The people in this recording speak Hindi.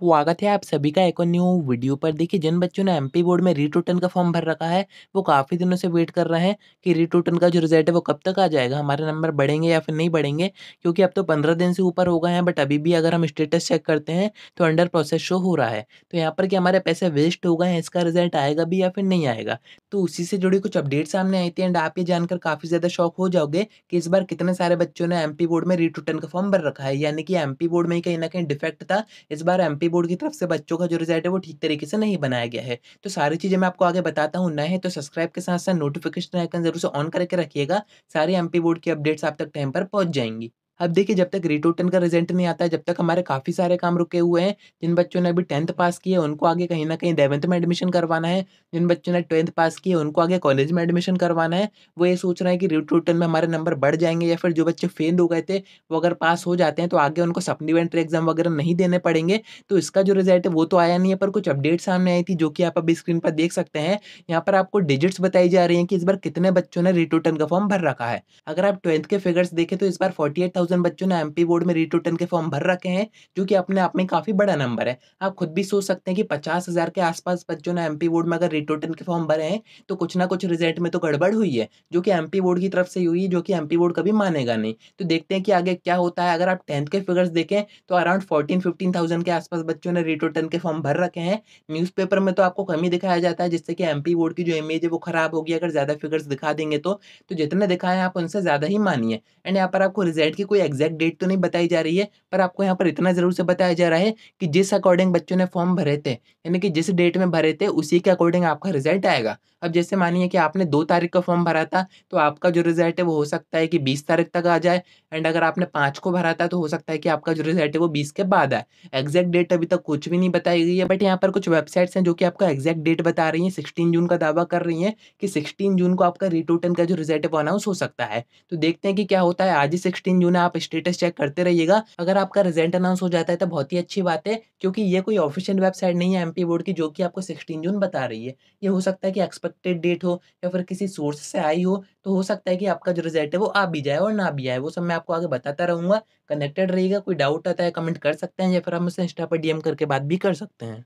स्वागत है आप सभी का एक और न्यू वीडियो पर देखिए जिन बच्चों ने एमपी बोर्ड में रिटर्न का फॉर्म भर रखा है वो काफ़ी दिनों से वेट कर रहे हैं कि रिटर्न का जो रिजल्ट है वो कब तक आ जाएगा हमारे नंबर बढ़ेंगे या फिर नहीं बढ़ेंगे क्योंकि अब तो पंद्रह दिन से ऊपर हो गए हैं बट अभी भी अगर हम स्टेटस चेक करते हैं तो अंडर प्रोसेस शो हो रहा है तो यहाँ पर कि हमारे पैसे वेस्ट हो गए हैं इसका रिजल्ट आएगा भी या फिर नहीं आएगा तो उसी से जुड़ी कुछ अपडेट सामने आई थी एंड आप ये जानकर काफ़ी ज़्यादा शौक हो जाओगे कि इस बार कितने सारे बच्चों ने एम बोर्ड में रिटर्न का फॉर्म भर रखा है यानी कि एम बोर्ड में कहीं ना कहीं डिफेक्ट था इस बार एम सरकारी बोर्ड की तरफ से बच्चों का जो रिजल्ट है वो ठीक तरीके से नहीं बनाया गया है तो सारी चीज़ें मैं आपको आगे बताता हूँ नए तो सब्सक्राइब के साथ साथ नोटिफिकेशन आइकन जरूर से ऑन करके रखिएगा सारी एमपी बोर्ड की अपडेट्स आप तक टाइम पर पहुँच जाएंगी अब देखिए जब तक टेन का रिजल्ट नहीं आता है जब तक हमारे काफ़ी सारे काम रुके हुए हैं जिन बच्चों ने अभी टेंथ पास किए उनको आगे कहीं ना कहीं इलेवंथ में एडमिशन करवाना है जिन बच्चों ने ट्वेल्थ पास किए उनको आगे कॉलेज में एडमिशन करवाना है वो ये सोच रहे हैं कि टेन में हमारे नंबर बढ़ जाएंगे या फिर जो बच्चे फेल हो गए थे वो अगर पास हो जाते हैं तो आगे उनको सप्लीमेंट्री एग्जाम वगैरह नहीं देने पड़ेंगे तो इसका जो रिजल्ट है वो तो आया नहीं है पर कुछ अपडेट सामने आई थी जो कि आप अभी स्क्रीन पर देख सकते हैं यहाँ पर आपको डिजिट्स बताई जा रही है कि इस बार कितने बच्चों ने रिटोटन का फॉर्म भर रखा है अगर आप ट्वेल्थ के फिगर्स देखें तो इस बार फोर्टी थाउजेंड बच्चों ने एमपी बोर्ड में रिटोटन के फॉर्म भर रखे हैं जो कि अपने आप में काफ़ी बड़ा नंबर है आप खुद भी सोच सकते हैं कि पचास हज़ार के आसपास बच्चों ने एमपी बोर्ड में अगर रिटोटन के फॉर्म भरे हैं तो कुछ ना कुछ रिजल्ट में तो गड़बड़ हुई है जो कि पी बोर्ड की तरफ से हुई है जो कि पी बोर्ड कभी मानेगा नहीं तो देखते हैं कि आगे क्या होता है अगर आप टेंथ के फिगर्स देखें तो अराउंड फोर्टीन फिफ्टीन थाउजेंड के आसपास बच्चों ने रिटोटन के फॉर्म भर रखे हैं न्यूज़पेपर में तो आपको कमी दिखाया जाता है जिससे कि पी बोर्ड की जो इमेज है वो खराब होगी अगर ज़्यादा फिगर्स दिखा देंगे तो, तो जितने दिखाएं आप उनसे ज़्यादा ही मानिए एंड यहाँ पर आपको रिजल्ट की कोई एग्जैक्ट डेट तो नहीं बताई जा रही है पर आपको यहाँ पर इतना ज़रूर से बताया जा रहा है कि जिस अकॉर्डिंग बच्चों ने फॉर्म भरे थे यानी कि जिस डेट में भरे थे उसी के अकॉर्डिंग आपका रिजल्ट आएगा अब जैसे मानिए कि आपने दो तारीख का फॉर्म भरा था तो आपका जो रिजल्ट है वो हो सकता है कि बीस तारीख तक आ जाए एंड अगर आपने पाँच को भरा था तो हो सकता है कि आपका जो रिजल्ट है वो बीस के बाद आए एग्जैक्ट डेट अभी तक कुछ भी नहीं बताई गई है बट यहाँ पर कुछ वेबसाइट्स हैं जो कि आपका एग्जैक्ट डेट बता रही हैं सिक्सटीन जून का दावा कर रही हैं कि सिक्सटीन जून को आपका रिटोटन का जो रिजल्ट है वो अनाउंस हो सकता है तो देखते हैं कि क्या होता है आज ही सिक्सटीन जून है आप स्टेटस चेक करते रहिएगा अगर आपका रिजल्ट अनाउंस हो जाता है तो बहुत ही अच्छी बात है क्योंकि ये कोई ऑफिशियल वेबसाइट नहीं है एमपी बोर्ड की जो कि आपको सिक्सटीन जून बता रही है ये हो सकता है कि एक्सपेक्टेड डेट हो या फिर किसी सोर्स से आई हो तो हो सकता है कि आपका जो रिजल्ट है वो आ भी जाए और ना भी आए वो सब मैं आपको आगे बताता रहूँगा कनेक्टेड रहेगा कोई डाउट आता है कमेंट कर सकते हैं या फिर हम उससे इंस्टा पर डीएम करके बात भी कर सकते हैं